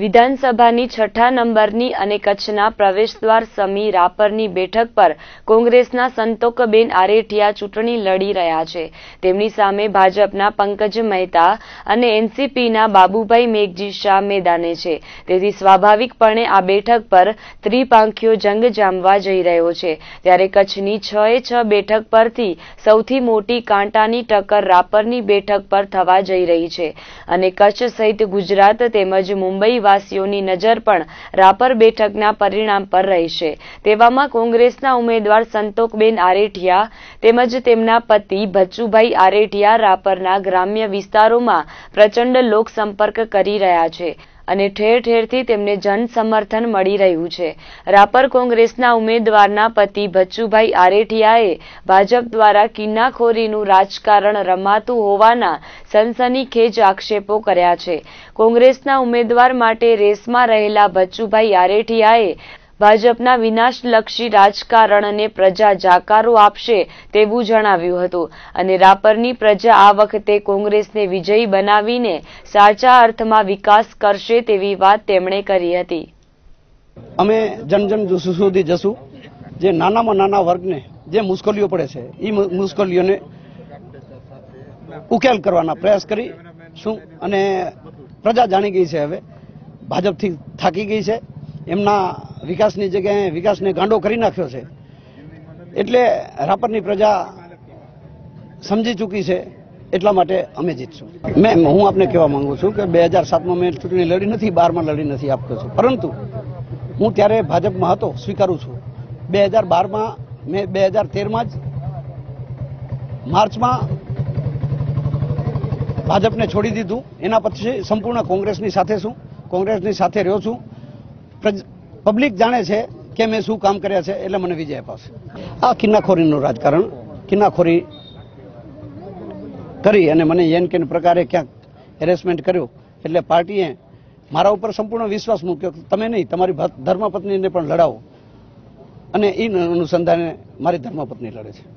વિધાનસભાની છઠ્ઠા નંબરની અને કચ્છના પ્રવેશદ્વાર સમી રાપરની બેઠક પર કોંગ્રેસના સંતોકબેન આરેઠિયા ચૂંટણી લડી રહ્યા છે તેમની સામે ભાજપના પંકજ મહેતા અને એનસીપીના બાબુભાઈ મેઘજી શાહ મેદાને છે તેથી સ્વાભાવિકપણે આ બેઠક પર ત્રિપાંખીઓ જંગ જામવા જઈ રહ્યો છે ત્યારે કચ્છની છ એ છ બેઠક પરથી સૌથી મોટી કાંટાની ટક્કર રાપરની બેઠક પર થવા જઈ રહી છે અને કચ્છ સહિત ગુજરાત તેમજ મુંબઈ દિલ્હીવાસીઓની નજર પણ રાપર બેઠકના પરિણામ પર રહેશે તેવામાં કોંગ્રેસના ઉમેદવાર સંતોકબેન આરેઠિયા તેમજ તેમના પતિ ભચ્ચુભાઈ આરેઠિયા રાપરના ગ્રામ્ય વિસ્તારોમાં પ્રચંડ લોકસંપર્ક કરી રહ્યા છે અને ઠેર ઠેરથી તેમને જન સમર્થન મળી રહ્યું છે રાપર કોંગ્રેસના ઉમેદવારના પતિ ભચ્ચુભાઈ આરેઠિયાએ ભાજપ દ્વારા કિન્નાખોરીનું રાજકારણ રમાતું હોવાના સનસનીખેજ આક્ષેપો કર્યા છે કોંગ્રેસના ઉમેદવાર માટે રેસમાં રહેલા ભચ્ચુભાઈ આરેઠિયાએ ભાજપના વિનાશલક્ષી રાજકારણને પ્રજા જાકારો આપશે તેવું જણાવ્યું હતું અને રાપરની પ્રજા આ વખતે કોંગ્રેસને વિજયી બનાવીને સાચા અર્થમાં વિકાસ કરશે તેવી વાત તેમણે કરી હતી અમે જનજન સુધી જશું જે નાનામાં નાના વર્ગને જે મુશ્કેલીઓ પડે છે એ મુશ્કેલીઓને ઉકેલ કરવાના પ્રયાસ કરી શું અને પ્રજા જાણી ગઈ છે હવે ભાજપથી થાકી ગઈ છે એમના વિકાસની જગ્યાએ વિકાસને ગાંડો કરી નાખ્યો છે એટલે રાપરની પ્રજા સમજી ચૂકી છે એટલા માટે અમે જીતશું મેમ હું આપને કહેવા માંગુ છું કે બે હજાર સાતમાં મેં ચૂંટણી લડી નથી બારમાં લડી નથી આપતો છું પરંતુ હું ત્યારે ભાજપમાં હતો સ્વીકારું છું બે હજાર બારમાં મેં બે હજાર તેરમાં જ માર્ચમાં ભાજપને છોડી દીધું એના પછી સંપૂર્ણ કોંગ્રેસની સાથે છું કોંગ્રેસની સાથે રહ્યો છું પબ્લિક જાણે છે કે મેં શું કામ કર્યા છે એટલે મને વિજય અપાવશે આ કિન્નાખોરીનું રાજકારણ કિન્નાખોરી કરી અને મને એન કેન પ્રકારે ક્યાંક હેરેસમેન્ટ કર્યું એટલે પાર્ટીએ મારા ઉપર સંપૂર્ણ વિશ્વાસ મૂક્યો તમે નહીં તમારી ધર્મપત્નીને પણ લડાવો અને એ અનુસંધાને મારી ધર્મપત્ની લડે છે